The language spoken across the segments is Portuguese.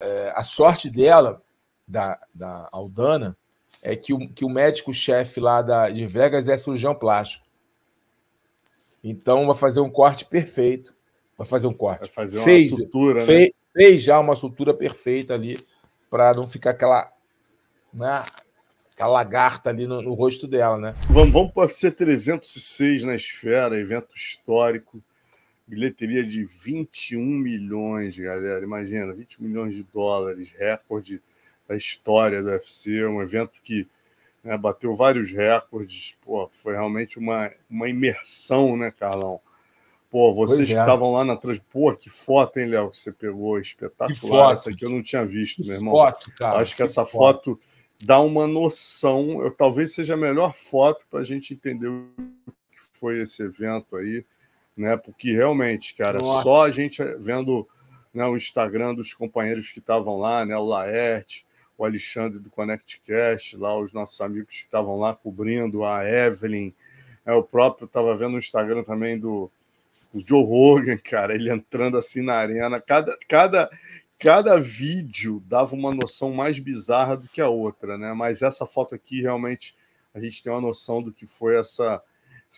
é, a sorte dela, da, da Aldana, é que o, que o médico-chefe lá da, de Vegas é cirurgião plástico. Então vai fazer um corte perfeito. Vai fazer um corte. Vai fazer uma fez, sutura. Né? Fez, né? fez já uma sutura perfeita ali, para não ficar aquela. Né, aquela lagarta ali no, no rosto dela, né? Vamos, vamos para o UFC 306 na esfera, evento histórico bilheteria de 21 milhões, galera. Imagina, 21 milhões de dólares, recorde da história do UFC, um evento que né, bateu vários recordes. Pô, foi realmente uma, uma imersão, né, Carlão? Pô, vocês é. que estavam lá na trans... Pô, que foto, hein, Léo, que você pegou. Espetacular. Essa aqui eu não tinha visto, meu irmão. Foto, cara, Acho que, que essa foto, foto dá uma noção. Eu, talvez seja a melhor foto para a gente entender o que foi esse evento aí né? Porque realmente, cara, Nossa. só a gente vendo né, o Instagram dos companheiros que estavam lá, né? O Laerte, o Alexandre do ConnectCast, lá os nossos amigos que estavam lá cobrindo, a Evelyn, é o próprio, estava vendo o Instagram também do o Joe Rogan, cara, ele entrando assim na arena, cada, cada, cada vídeo dava uma noção mais bizarra do que a outra, né? Mas essa foto aqui realmente a gente tem uma noção do que foi essa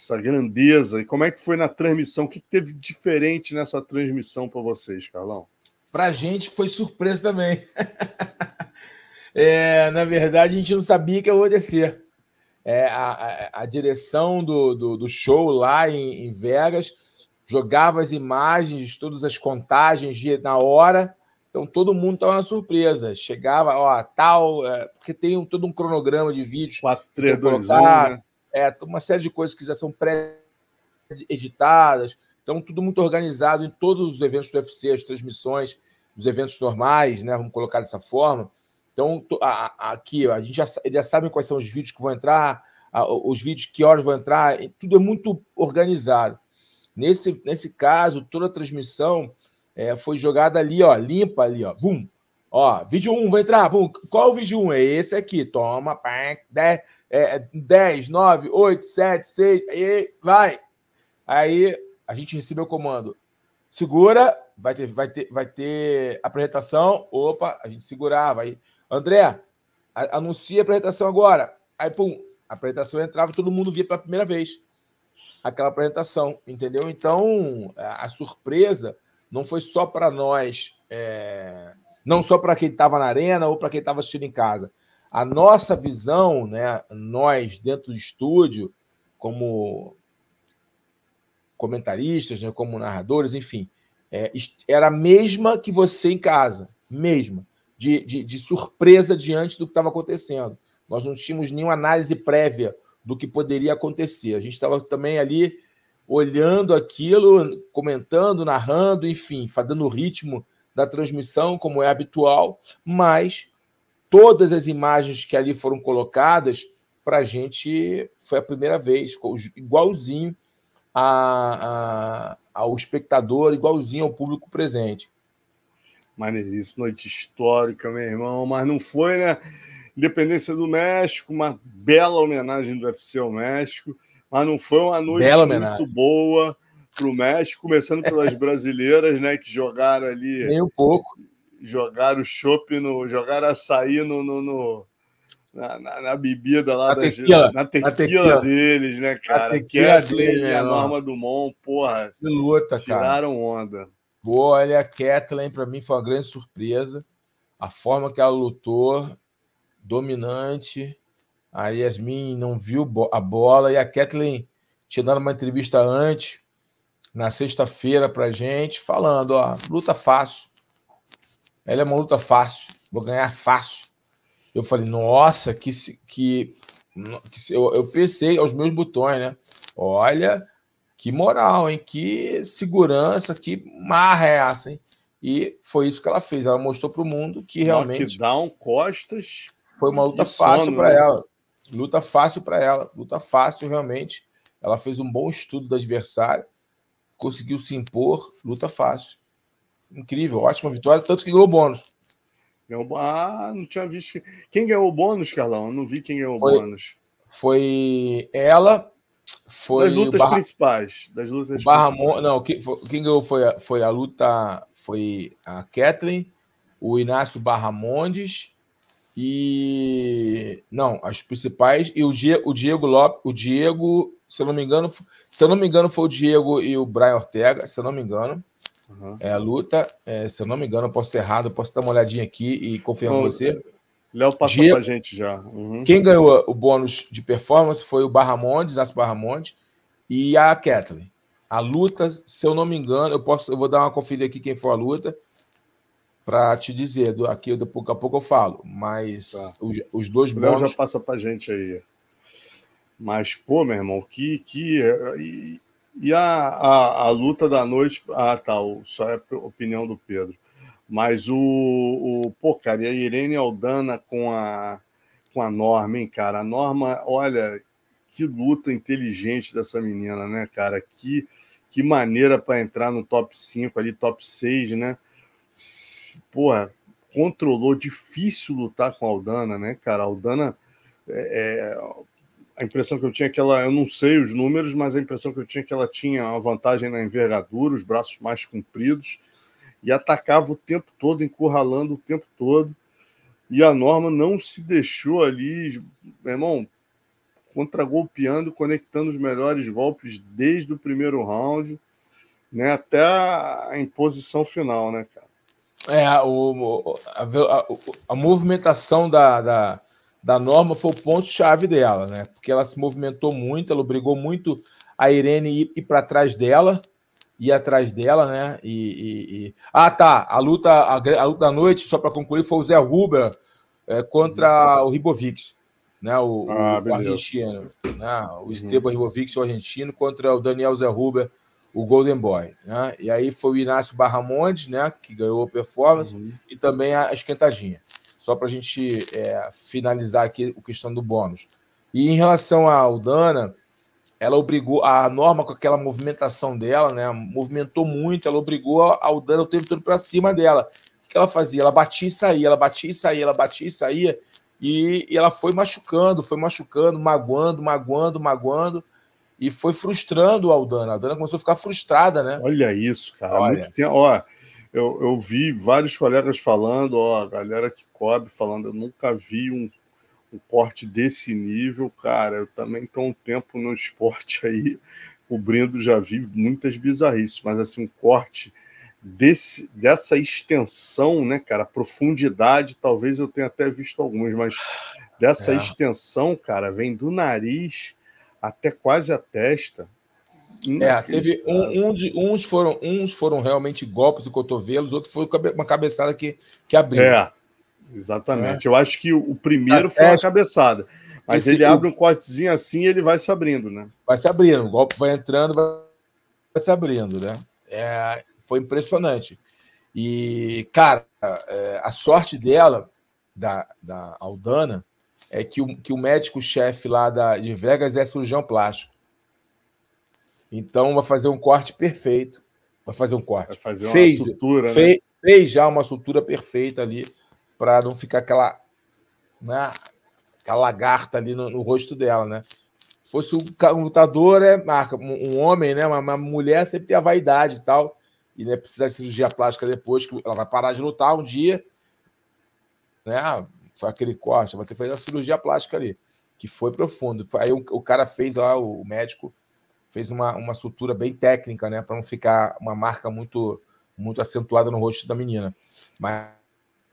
essa grandeza. E como é que foi na transmissão? O que teve diferente nessa transmissão para vocês, Carlão? Para a gente foi surpresa também. é, na verdade, a gente não sabia que ia acontecer. É, a, a, a, direção do, do, do, show lá em, em Vegas jogava as imagens, todas as contagens de, na hora. Então todo mundo estava na surpresa. Chegava, ó, tal, é, porque tem um, todo um cronograma de vídeos. 4, 3, 2, 1, né? é, uma série de coisas que já são pré-editadas, então tudo muito organizado em todos os eventos do UFC, as transmissões, os eventos normais, né? Vamos colocar dessa forma. Então, a, a, aqui, a gente já, já sabe quais são os vídeos que vão entrar, a, os vídeos que horas vão entrar, tudo é muito organizado. Nesse, nesse caso, toda a transmissão é, foi jogada ali, ó, limpa ali, ó, bum. Ó, vídeo 1 um vai entrar, bum. Qual o vídeo 1? Um? É esse aqui, toma, pá, 10. Né? é, 10, 9, 8, 7, 6, e vai. Aí a gente recebeu o comando. Segura, vai ter, vai ter, vai ter apresentação. Opa, a gente segurava. Aí, André, a, anuncia a apresentação agora. Aí, pum, a apresentação entrava e todo mundo via pela primeira vez aquela apresentação, entendeu? Então, a surpresa não foi só para nós, é... não só para quem estava na arena ou para quem estava assistindo em casa a nossa visão, né, nós dentro do estúdio, como comentaristas, né, como narradores, enfim, é, era a mesma que você em casa, mesma, de, de, de surpresa diante do que estava acontecendo. Nós não tínhamos nenhuma análise prévia do que poderia acontecer. A gente estava também ali olhando aquilo, comentando, narrando, enfim, dando o ritmo da transmissão, como é habitual, mas todas as imagens que ali foram colocadas, para a gente foi a primeira vez, igualzinho a, a, ao espectador, igualzinho ao público presente. Maneiríssimo, noite histórica, meu irmão, mas não foi, né? Independência do México, uma bela homenagem do UFC ao México, mas não foi uma noite bela muito boa para o México, começando pelas brasileiras, né, que jogaram ali. Nem um pouco jogaram chopp no. jogaram açaí no, no, no na, na, na, bebida lá na, da, tequila, na tequila, deles, né, cara? A tequila Kathleen e a né, Norma Mon, porra. Que luta, tiraram cara. Tiraram onda. Olha, a Kathleen, para mim, foi uma grande surpresa. A forma que ela lutou, dominante. A Yasmin não viu a bola. E a Kathleen tinha dado uma entrevista antes, na sexta-feira, pra gente, falando: ó, luta fácil. Ela é uma luta fácil, vou ganhar fácil. Eu falei, nossa, que, que, que eu, eu pensei aos meus botões, né? Olha, que moral, hein? Que segurança, que marra é essa, hein? E foi isso que ela fez. Ela mostrou para o mundo que realmente. Lockdown, costas. Foi uma luta fácil para né? ela. Luta fácil para ela. Luta fácil, realmente. Ela fez um bom estudo do adversário, conseguiu se impor. Luta fácil incrível, ótima vitória, tanto que ganhou bônus. Ganhou, ah, não tinha visto. Quem ganhou o bônus, Carlão? Eu não vi quem ganhou o bônus. Foi ela, foi. Das lutas Barra... principais. Das lutas Barra principais. Não, quem, foi, quem, ganhou foi, foi a luta, foi a Kathleen, o Inácio Barramondes e. Não, as principais, e o, Diego, o Diego Lopes, o Diego, se eu não me engano, se eu não me engano, foi o Diego e o Brian Ortega, se eu não me engano. Uhum. É, a luta, é, se eu não me engano, eu posso ter errado, eu posso dar uma olhadinha aqui e confirmar com você. Léo passou Diego, pra gente já. Uhum. Quem ganhou o bônus de performance foi o Barramonde, Barra Barramonde, e a Kathleen. A luta, se eu não me engano, eu posso, eu vou dar uma conferida aqui quem foi a luta para te dizer, do, aqui daqui a pouco eu falo, mas tá. os, os, dois o bônus... já passa pra gente aí. Mas, pô, meu irmão, que... que é, e, e a, a, a, luta da noite. Ah, tá. só é a opinião do Pedro. Mas o, o. Pô, cara, e a Irene Aldana com a, com a Norma, hein, cara? A Norma, olha, que luta inteligente dessa menina, né, cara? Que, que maneira para entrar no top 5 ali, top 6, né? Porra, controlou, difícil lutar com a Aldana, né, cara? A Aldana. É, é a impressão que eu tinha é que ela, eu não sei os números, mas a impressão que eu tinha é que ela tinha uma vantagem na envergadura, os braços mais compridos, e atacava o tempo todo, encurralando o tempo todo. E a Norma não se deixou ali, meu irmão, contragolpeando, conectando os melhores golpes desde o primeiro round, né, até a imposição final, né, cara? É, o, a, a, a, a movimentação da, da, da norma foi o ponto-chave dela, né? Porque ela se movimentou muito, ela obrigou muito a Irene ir, ir para trás dela, ir atrás dela, né? E, e, e... Ah, tá. A luta, a, a luta da noite, só para concluir, foi o Zé Ruber é, contra uhum. o Ribovics, né? O, ah, o, argentino, né? O uhum. Esteban uhum. o argentino, contra o Daniel Zé Ruber, o Golden Boy, né? E aí foi o Inácio Barramondes, né? Que ganhou a performance uhum. e também a esquentadinha. Só para a gente é, finalizar aqui a questão do bônus. E em relação à Aldana, ela obrigou a norma com aquela movimentação dela, né? Movimentou muito, ela obrigou a Aldana o tempo todo para cima dela. O que ela fazia? Ela batia e saía, ela batia e saía, ela batia e saía. E, e ela foi machucando, foi machucando, magoando, magoando, magoando. E foi frustrando a Aldana. A Aldana começou a ficar frustrada, né? Olha isso, cara. Olha. Muito tempo, ó, eu, eu vi vários colegas falando, ó, a galera que cobre falando, eu nunca vi um, um corte desse nível, cara. Eu também estou um tempo no esporte aí, cobrindo, já vi muitas bizarrices, mas assim, um corte desse, dessa extensão, né, cara? Profundidade, talvez eu tenha até visto alguns, mas dessa é. extensão, cara, vem do nariz até quase a testa. Hum, é, teve um, um de, uns, foram, uns foram realmente golpes e cotovelos, outro foi uma cabeçada que, que abriu. É, exatamente. É. Eu acho que o primeiro ah, foi é, uma cabeçada. Mas Esse, ele abre um cortezinho assim e ele vai se abrindo, né? Vai se abrindo, o golpe vai entrando, vai se abrindo, né? É, foi impressionante. E, cara, é, a sorte dela, da, da Aldana, é que o, que o médico-chefe lá da, de Vegas é cirurgião plástico. Então vai fazer um corte perfeito. Vai fazer um corte. Vai fazer uma fez, sutura, né? fez, né? fez já uma sutura perfeita ali para não ficar aquela, né, aquela lagarta ali no, no rosto dela, né? Se fosse um lutador, é marca, um homem, né? Uma, uma mulher sempre tem a vaidade e tal. E né, precisa de cirurgia plástica depois, que ela vai parar de lutar um dia, né? Foi aquele corte, vai ter que fazer a cirurgia plástica ali, que foi profundo. Aí o, o cara fez lá, o médico fez uma, uma sutura bem técnica, né? Para não ficar uma marca muito muito acentuada no rosto da menina. Mas,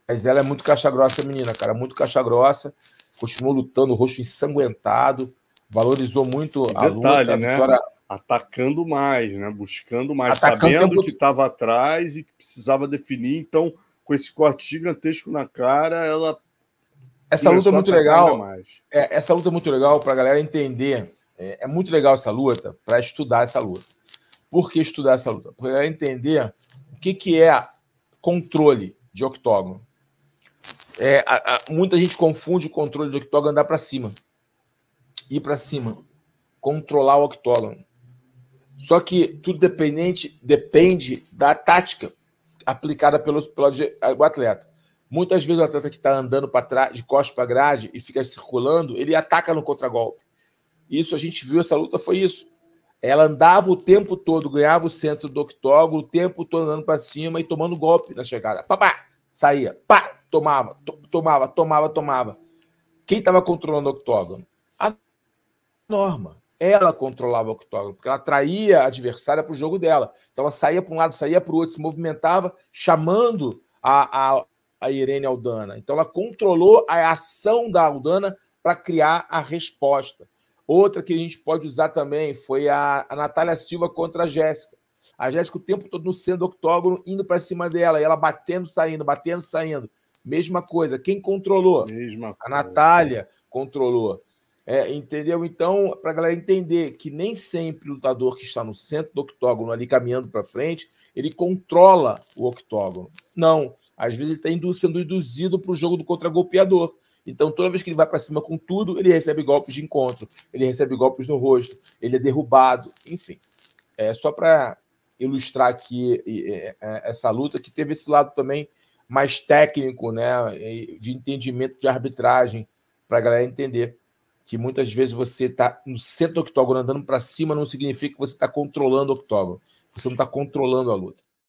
mas ela é muito caixa grossa, menina, cara, muito caixa grossa. Continuou lutando, o rosto ensanguentado. Valorizou muito e a detalhe, luta. A né? Vitória... Atacando mais, né? Buscando mais, Atacando sabendo tempo... que estava atrás e que precisava definir. Então, com esse corte gigantesco na cara, ela essa luta, é legal, é, essa luta é muito legal. essa luta é muito legal para a galera entender é, é muito legal essa luta para estudar essa luta. Por que estudar essa luta? Para entender o que, que é controle de octógono. É, a, a, muita gente confunde o controle de octógono andar para cima. Ir para cima. Controlar o octógono. Só que tudo dependente, depende da tática aplicada pelo, pelo, pelo atleta. Muitas vezes o atleta que está andando para trás, de costas para grade e fica circulando, ele ataca no contragolpe. Isso a gente viu, essa luta foi isso. Ela andava o tempo todo, ganhava o centro do octógono, o tempo todo andando para cima e tomando golpe na chegada. Pá, pá, saía, pá, tomava, to tomava, tomava, tomava. Quem estava controlando o octógono? A Norma. Ela controlava o octógono, porque ela atraía a adversária para o jogo dela. Então ela saía para um lado, saía para o outro, se movimentava, chamando a, a, a Irene Aldana. Então ela controlou a ação da Aldana para criar a resposta. Outra que a gente pode usar também foi a, a Natália Silva contra a Jéssica. A Jéssica o tempo todo no centro do octógono, indo para cima dela, e ela batendo, saindo, batendo, saindo. Mesma coisa. Quem controlou? Mesma coisa. A Natália controlou. É, entendeu? Então, para a galera entender que nem sempre o lutador que está no centro do octógono, ali caminhando para frente, ele controla o octógono. Não. Às vezes ele está sendo induzido para o jogo do contragolpeador. Então, toda vez que ele vai para cima com tudo, ele recebe golpes de encontro, ele recebe golpes no rosto, ele é derrubado, enfim. É só para ilustrar aqui é, é, essa luta que teve esse lado também mais técnico, né, de entendimento de arbitragem, para a galera entender que muitas vezes você está no centro do octógono andando para cima não significa que você está controlando o octógono. Você não está controlando a luta.